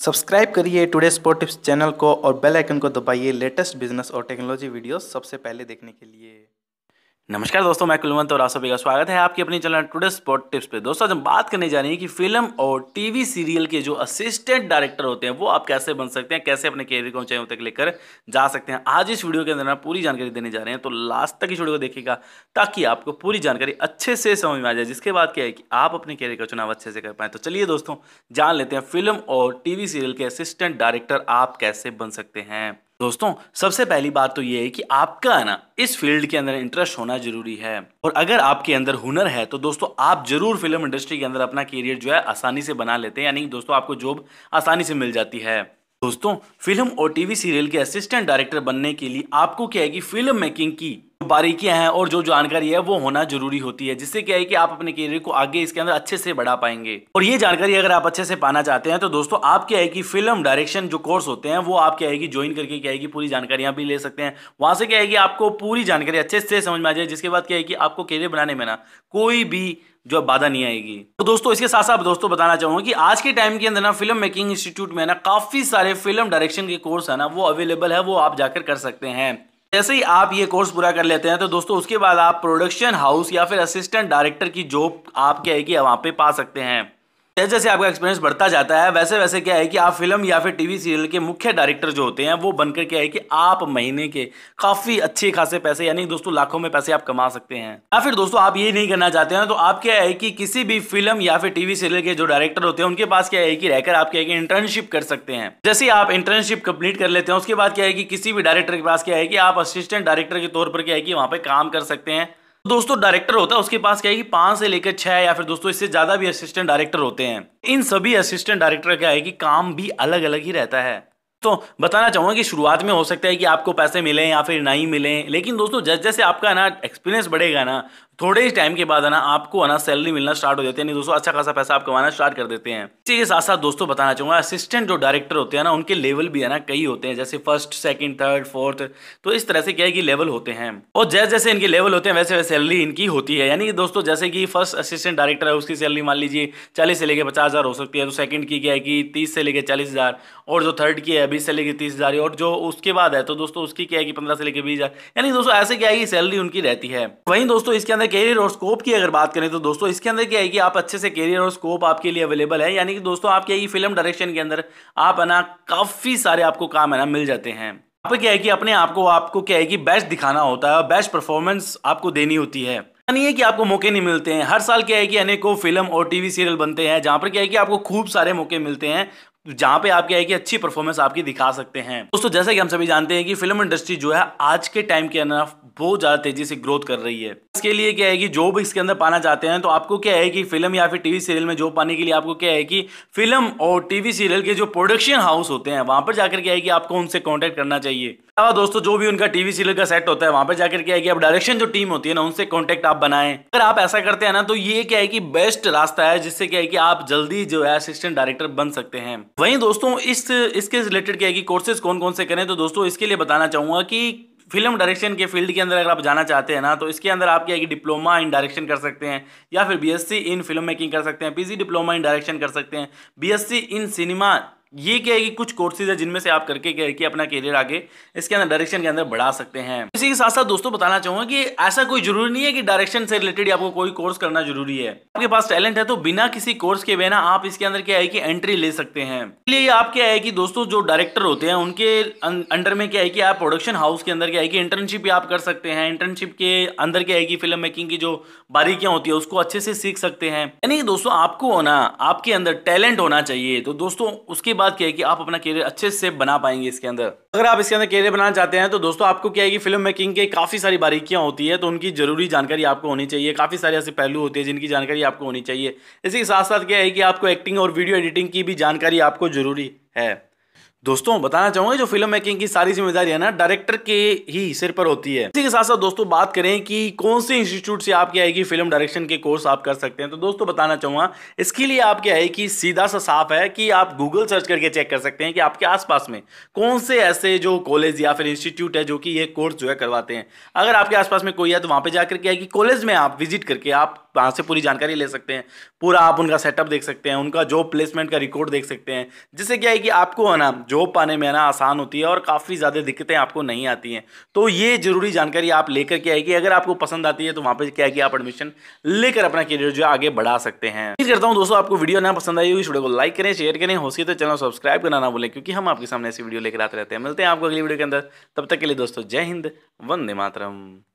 subscribe करिए today sport tips channel को और बेल आइकन को दबाइए लेटेस्ट बिजनेस और टेक्नोलॉजी वीडियोस सबसे पहले देखने के लिए नमस्कार दोस्तों मैं कुलवंत और आप सभी का स्वागत है आपके अपने चैनल टुडे स्पॉट टिप्स पे दोस्तों आज हम बात करने जा रहे हैं कि फिल्म और टीवी सीरियल के जो असिस्टेंट डायरेक्टर होते हैं वो आप कैसे बन सकते हैं कैसे अपने कैरियर को ऊंचाइयों तक लेकर जा सकते हैं आज इस वीडियो के अंदर हम पूरी जानकारी देने जा रहे हैं तो लास्ट तक इस वीडियो को देखेगा ताकि आपको पूरी जानकारी अच्छे से समझ में आ जाए जिसके बाद क्या है कि आप अपने कैरियर का चुनाव अच्छे से कर पाए तो चलिए दोस्तों जान लेते हैं फिल्म और टीवी सीरियल के असिस्टेंट डायरेक्टर आप कैसे बन सकते हैं दोस्तों सबसे पहली बात तो ये है कि आपका ना इस फील्ड के अंदर इंटरेस्ट होना जरूरी है और अगर आपके अंदर हुनर है तो दोस्तों आप जरूर फिल्म इंडस्ट्री के अंदर अपना करियर जो है आसानी से बना लेते हैं यानी दोस्तों आपको जॉब आसानी से मिल जाती है दोस्तों फिल्म और टीवी सीरियल के असिस्टेंट डायरेक्टर बनने के लिए आपको क्या है कि फिल्म मेकिंग की बारीकियां हैं और जो जानकारी है वो होना जरूरी होती है जिससे क्या है कि आप अपने करियर को आगे इसके अंदर अच्छे से बढ़ा पाएंगे और ये जानकारी अगर आप अच्छे से पाना चाहते हैं तो दोस्तों आप क्या है कि फिल्म डायरेक्शन जो कोर्स होते हैं वो आप क्या है कि ज्वाइन करके क्या है कि पूरी जानकारियां भी ले सकते हैं वहां से क्या है कि आपको पूरी जानकारी अच्छे से समझ में आ जाए जिसके बाद क्या है कि आपको करियर बनाने में ना कोई भी जो बाधा नहीं आएगी तो दोस्तों इसके साथ साथ दोस्तों बताना चाहूंगा कि आज के टाइम के अंदर ना फिल्म मेकिंग इंस्टीट्यूट में ना काफी सारे फिल्म डायरेक्शन के कोर्स है ना वो अवेलेबल है वो आप जाकर कर सकते हैं जैसे ही आप ये कोर्स पूरा कर लेते हैं तो दोस्तों उसके बाद आप प्रोडक्शन हाउस या फिर असिस्टेंट डायरेक्टर की जॉब आप क्या है कि वहाँ पे पा सकते हैं जैसे जैसे आपका एक्सपीरियंस बढ़ता जाता है वैसे वैसे क्या है कि आप फिल्म या फिर टीवी सीरियल के मुख्य डायरेक्टर जो होते हैं वो बनकर क्या है कि आप महीने के काफ़ी अच्छे खासे पैसे यानी दोस्तों लाखों में पैसे आप कमा सकते हैं या फिर दोस्तों आप ये नहीं करना चाहते हैं तो आप क्या है कि किसी भी फिल्म या फिर टीवी सीरियल के जो डायरेक्टर होते हैं उनके पास क्या है कि रहकर आप क्या है कि इंटर्नशिप कर सकते हैं जैसे आप इंटर्नशिप कंप्लीट कर लेते हैं उसके बाद क्या है कि किसी भी डायरेक्टर के पास क्या है कि आप असिस्टेंट डायरेक्टर के तौर पर क्या है कि वहाँ पर काम कर सकते हैं तो दोस्तों डायरेक्टर होता है उसके पास क्या है कि पांच से लेकर छह या फिर दोस्तों इससे ज्यादा भी असिस्टेंट डायरेक्टर होते हैं इन सभी असिस्टेंट डायरेक्टर क्या है कि काम भी अलग अलग ही रहता है तो बताना चाहूंगा कि शुरुआत में हो सकता है कि आपको पैसे मिले या फिर नहीं मिले लेकिन दोस्तों जैसे जैसे आपका ना एक्सपीरियंस बढ़ेगा ना थोड़े ही टाइम के बाद है ना आपको है ना सैलरी मिलना स्टार्ट हो जाती है नहीं दोस्तों अच्छा खासा पैसा आप कमाना स्टार्ट कर देते हैं इसी के साथ साथ दोस्तों बताना चाहूंगा असिस्टेंट जो डायरेक्टर होते हैं ना उनके लेवल भी है ना कई होते हैं जैसे फर्स्ट सेकंड थर्ड फोर्थ तो इस तरह से क्या है कि लेवल होते हैं और जैसे जैसे इनके लेवल होते हैं वैसे वैसे सैलरी इनकी होती है यानी कि दोस्तों जैसे कि फर्स्ट असिस्टेंट डायरेक्टर है उसकी सैलरी मान लीजिए चालीस से लेकर पचास हज़ार हो सकती है तो सेकंड की क्या है कि तीस से लेकर चालीस हज़ार और जो थर्ड की है बीस से लेकर तीस हज़ार और जो उसके बाद है तो दोस्तों उसकी क्या है कि पंद्रह से लेकर बीस हज़ार यानी दोस्तों ऐसे क्या है कि सैलरी उनकी रहती है वहीं दोस्तों इसके अंदर कैरियर और स्कोप की अगर बात करें तो दोस्तों इसके अंदर क्या है कि आप अच्छे से कैरियर और स्कोप आपके लिए अवेलेबल है यानी कि दोस्तों आप क्या फिल्म डायरेक्शन के अंदर आप है ना काफ़ी सारे आपको काम है ना मिल जाते हैं आप क्या है कि अपने आप को आपको क्या है कि बेस्ट दिखाना होता है और बेस्ट परफॉर्मेंस आपको देनी होती है नहीं है कि आपको मौके नहीं मिलते हैं हर साल क्या है कि अनेकों फिल्म और टीवी सीरियल बनते हैं जहां पर क्या है कि आपको खूब सारे मौके मिलते हैं जहां पे आप क्या है कि अच्छी परफॉर्मेंस आपकी दिखा सकते हैं दोस्तों जैसे कि हम सभी जानते हैं कि फिल्म इंडस्ट्री जो है आज के टाइम के अंदर बहुत ज़्यादा तेज़ी से ग्रोथ कर रही है इसके लिए क्या है कि जॉब इसके अंदर पाना चाहते हैं तो आपको क्या है कि फिल्म या फिर टीवी सीरियल में जॉब पाने के लिए आपको क्या है कि फिल्म और टीवी सीरियल के जो प्रोडक्शन हाउस होते हैं वहां पर जाकर क्या है कि आपको उनसे कॉन्टेक्ट करना चाहिए अलावा दोस्तों जो भी उनका टीवी सीरियल का सेट होता है वहां पर जाकर क्या है कि आप डायरेक्शन जो टीम होती है ना उनसे कॉन्टेक्ट आप बनाए अगर आप ऐसा करते हैं ना तो ये क्या है कि बेस्ट रास्ता है जिससे क्या है कि आप जल्दी जो है असिस्टेंट डायरेक्टर बन सकते हैं वहीं दोस्तों इस इसके रिलेटेड क्या है कि कोर्सेज कौन कौन से करें तो दोस्तों इसके लिए बताना चाहूंगा कि फिल्म डायरेक्शन के फील्ड के अंदर अगर आप जाना चाहते हैं ना तो इसके अंदर है कि डिप्लोमा इन डायरेक्शन कर सकते हैं या फिर बीएससी इन फिल्म मेकिंग कर सकते हैं पीजी डिप्लोमा इन डायरेक्शन कर सकते हैं बीएससी इन सिनेमा ये क्या है कि कुछ कोर्सेज है जिनमें से आप करके क्या है कि अपना करियर आगे इसके अंदर डायरेक्शन के अंदर बढ़ा सकते हैं इसी के साथ साथ दोस्तों बताना चाहूंगा कि ऐसा कोई जरूरी नहीं है कि डायरेक्शन से रिलेटेड आपको कोई कोर्स करना जरूरी है आपके पास टैलेंट है तो बिना किसी कोर्स के बिना आप इसके अंदर क्या है कि एंट्री ले सकते हैं इसलिए आप क्या है कि दोस्तों जो डायरेक्टर होते हैं उनके अं-, अंडर में क्या है कि आप प्रोडक्शन हाउस के अंदर क्या है कि इंटर्नशिप आप कर सकते हैं इंटर्नशिप के अंदर क्या है कि फिल्म मेकिंग की जो बारीकियां होती है उसको अच्छे से सीख सकते हैं यानी दोस्तों आपको होना आपके अंदर टैलेंट होना चाहिए तो दोस्तों उसके बात क्या है कि आप अपना करियर अच्छे से बना पाएंगे इसके अंदर अगर आप इसके अंदर करियर बनाना चाहते हैं तो दोस्तों आपको क्या है कि फिल्म मेकिंग के काफ़ी सारी बारीकियां होती है तो उनकी जरूरी जानकारी आपको होनी चाहिए काफ़ी सारे ऐसे पहलू होते हैं जिनकी जानकारी आपको होनी चाहिए इसी के साथ साथ क्या है कि आपको एक्टिंग और वीडियो एडिटिंग की भी जानकारी आपको जरूरी है दोस्तों बताना चाहूंगा जो फिल्म मेकिंग की सारी जिम्मेदारी है ना डायरेक्टर के ही सिर पर होती है इसी के साथ साथ दोस्तों बात करें कि कौन से इंस्टीट्यूट से आप क्या है कि फिल्म डायरेक्शन के कोर्स आप कर सकते हैं तो दोस्तों बताना चाहूंगा इसके लिए आप क्या है कि सीधा सा साफ है कि आप गूगल सर्च करके चेक कर सकते हैं कि आपके आसपास में कौन से ऐसे जो कॉलेज या फिर इंस्टीट्यूट है जो कि ये कोर्स जो है करवाते हैं अगर आपके आसपास में कोई है तो वहां पर जाकर क्या है कि कॉलेज में आप विजिट करके आप वहाँ से पूरी जानकारी ले सकते हैं पूरा आप उनका सेटअप देख सकते हैं उनका जॉब प्लेसमेंट का रिकॉर्ड देख सकते हैं जिससे क्या है कि आपको है ना जॉब पाने में ना आसान होती है और काफ़ी ज़्यादा दिक्कतें आपको नहीं आती हैं तो ये जरूरी जानकारी आप लेकर के आएगी अगर आपको पसंद आती है तो वहाँ पर क्या है कि आप एडमिशन लेकर अपना करियर जो है आगे बढ़ा सकते हैं फिर करता हूँ दोस्तों आपको वीडियो ना पसंद आई हुई वीडियो को लाइक करें शेयर करें हो सके तो चैनल सब्सक्राइब करना ना बोले क्योंकि हम आपके सामने ऐसी वीडियो लेकर आते रहते हैं मिलते हैं आपको अगली वीडियो के अंदर तब तक के लिए दोस्तों जय हिंद वंदे मातरम